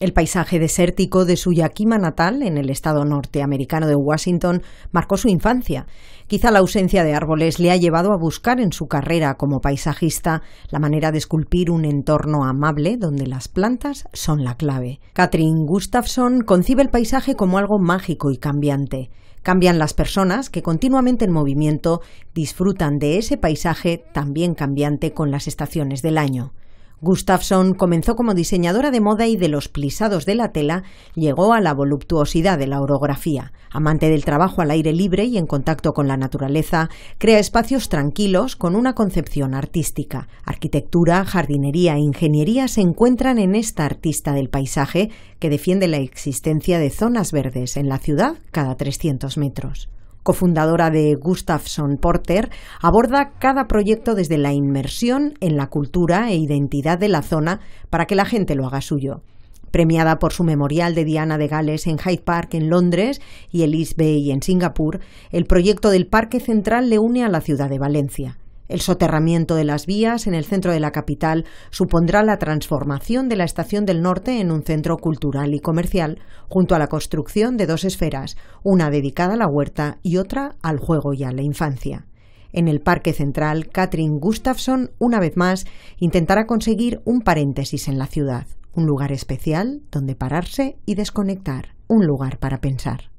El paisaje desértico de su Yakima natal, en el estado norteamericano de Washington, marcó su infancia. Quizá la ausencia de árboles le ha llevado a buscar en su carrera como paisajista la manera de esculpir un entorno amable donde las plantas son la clave. Katrin Gustafsson concibe el paisaje como algo mágico y cambiante. Cambian las personas que continuamente en movimiento disfrutan de ese paisaje también cambiante con las estaciones del año. Gustafsson comenzó como diseñadora de moda y de los plisados de la tela llegó a la voluptuosidad de la orografía. Amante del trabajo al aire libre y en contacto con la naturaleza, crea espacios tranquilos con una concepción artística. Arquitectura, jardinería e ingeniería se encuentran en esta artista del paisaje que defiende la existencia de zonas verdes en la ciudad cada 300 metros fundadora de Gustafsson Porter, aborda cada proyecto desde la inmersión en la cultura e identidad de la zona para que la gente lo haga suyo premiada por su memorial de Diana de Gales en Hyde Park en Londres y el East Bay en Singapur, el proyecto del Parque Central le une a la ciudad de Valencia. El soterramiento de las vías en el centro de la capital supondrá la transformación de la Estación del Norte en un centro cultural y comercial, junto a la construcción de dos esferas, una dedicada a la huerta y otra al juego y a la infancia. En el Parque Central, Katrin Gustafsson, una vez más, intentará conseguir un paréntesis en la ciudad, un lugar especial donde pararse y desconectar, un lugar para pensar.